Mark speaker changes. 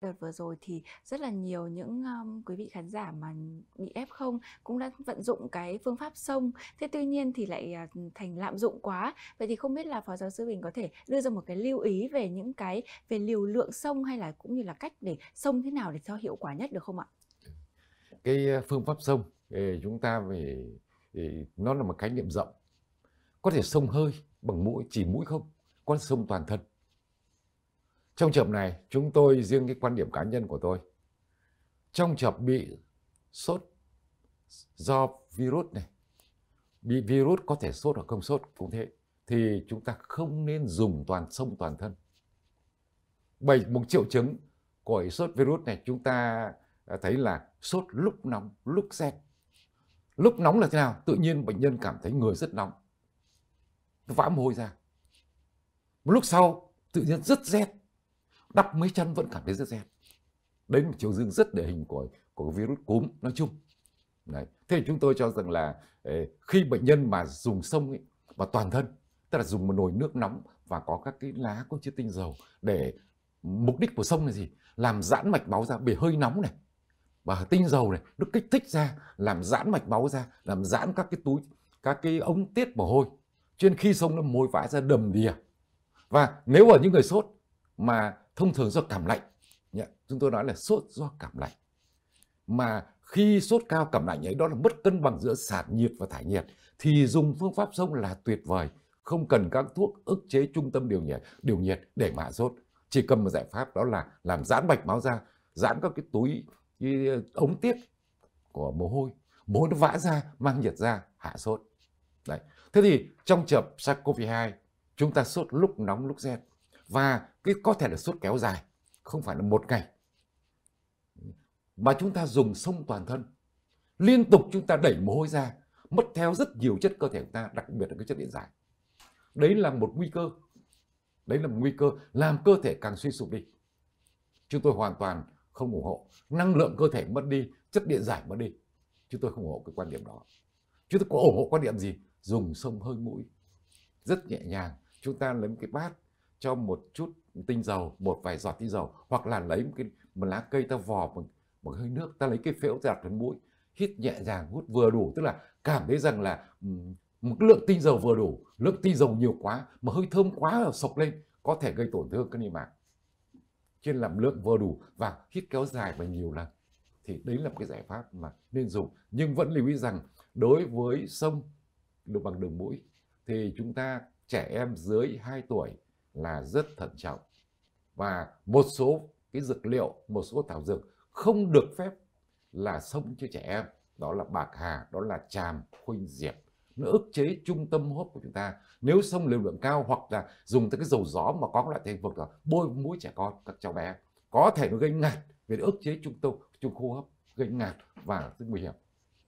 Speaker 1: Đợt vừa rồi thì rất là nhiều những um, quý vị khán giả mà bị F0 cũng đã vận dụng cái phương pháp sông. Thế tuy nhiên thì lại uh, thành lạm dụng quá. Vậy thì không biết là Phó Giáo sư Bình có thể đưa ra một cái lưu ý về những cái về liều lượng sông hay là cũng như là cách để sông thế nào để cho hiệu quả nhất được không ạ? Cái phương pháp sông ờ, chúng ta về ờ, nó là một khái niệm rộng. Có thể sông hơi bằng mũi chỉ mũi không, có sông toàn thân trong trường hợp này, chúng tôi riêng cái quan điểm cá nhân của tôi. Trong trường hợp bị sốt do virus này, bị virus có thể sốt hoặc không sốt cũng thế, thì chúng ta không nên dùng toàn sông toàn thân. Bảy một triệu chứng của sốt virus này chúng ta à, thấy là sốt lúc nóng, lúc rét. Lúc nóng là thế nào? Tự nhiên bệnh nhân cảm thấy người rất nóng. Vã mồ hôi ra. Một lúc sau tự nhiên rất rét đắp mấy chăn vẫn cảm thấy rất rét đấy là triệu dương rất điển hình của của virus cúm nói chung đấy. thế thì chúng tôi cho rằng là ờ, khi bệnh nhân mà dùng sông ấy, và toàn thân tức là dùng một nồi nước nóng và có các cái lá có chứa tinh dầu để mục đích của sông là gì làm giãn mạch máu ra bị hơi nóng này và tinh dầu này nó kích thích ra làm giãn mạch máu ra làm giãn các cái túi các cái ống tiết mồ hôi cho khi sông nó môi vã ra đầm đìa và nếu ở những người sốt mà thông thường do cảm lạnh chúng tôi nói là sốt do cảm lạnh mà khi sốt cao cảm lạnh ấy đó là mất cân bằng giữa sản nhiệt và thải nhiệt thì dùng phương pháp sông là tuyệt vời không cần các thuốc ức chế trung tâm điều nhiệt điều nhiệt để mà sốt chỉ cần một giải pháp đó là làm giãn mạch máu ra giãn các cái túi cái ờ, ống tiết của mồ hôi mồ hôi nó vã ra mang nhiệt ra hạ sốt đấy thế thì trong trường SARS-CoV-2 chúng ta sốt lúc nóng lúc rét và cái có thể là sốt kéo dài không phải là một ngày mà chúng ta dùng sông toàn thân liên tục chúng ta đẩy mồ hôi ra mất theo rất nhiều chất cơ thể chúng ta đặc biệt là cái chất điện giải đấy là một nguy cơ đấy là một nguy cơ làm cơ thể càng suy sụp đi chúng tôi hoàn toàn không ủng hộ năng lượng cơ thể mất đi chất điện giải mất đi chúng tôi không ủng hộ cái quan điểm đó chúng tôi có ủng hộ quan điểm gì dùng sông hơi mũi rất nhẹ nhàng chúng ta lấy một cái bát cho một chút tinh dầu một vài giọt tinh dầu hoặc là lấy một cái một lá cây ta vò một, một hơi nước ta lấy cái phễu giặt lên mũi hít nhẹ nhàng hút vừa đủ tức là cảm thấy rằng là một lượng tinh dầu vừa đủ lượng tinh dầu nhiều quá mà hơi thơm quá là sộc lên có thể gây tổn thương cái niêm mạc trên làm lượng vừa đủ và hít kéo dài và nhiều lần thì đấy là một cái giải pháp mà nên dùng nhưng vẫn lưu ý rằng đối với sông được bằng đường mũi thì chúng ta trẻ em dưới 2 tuổi là rất thận trọng và một số cái dược liệu một số thảo dược không được phép là sống cho trẻ em đó là bạc hà đó là tràm khuynh diệp nó ức chế trung tâm hô hấp của chúng ta nếu sông liều lượng cao hoặc là dùng tới cái dầu gió mà có loại thành phần là bôi mũi trẻ con các cháu bé có thể nó gây ngạt vì ức chế trung tâm trung hô hấp gây ngạt và rất nguy hiểm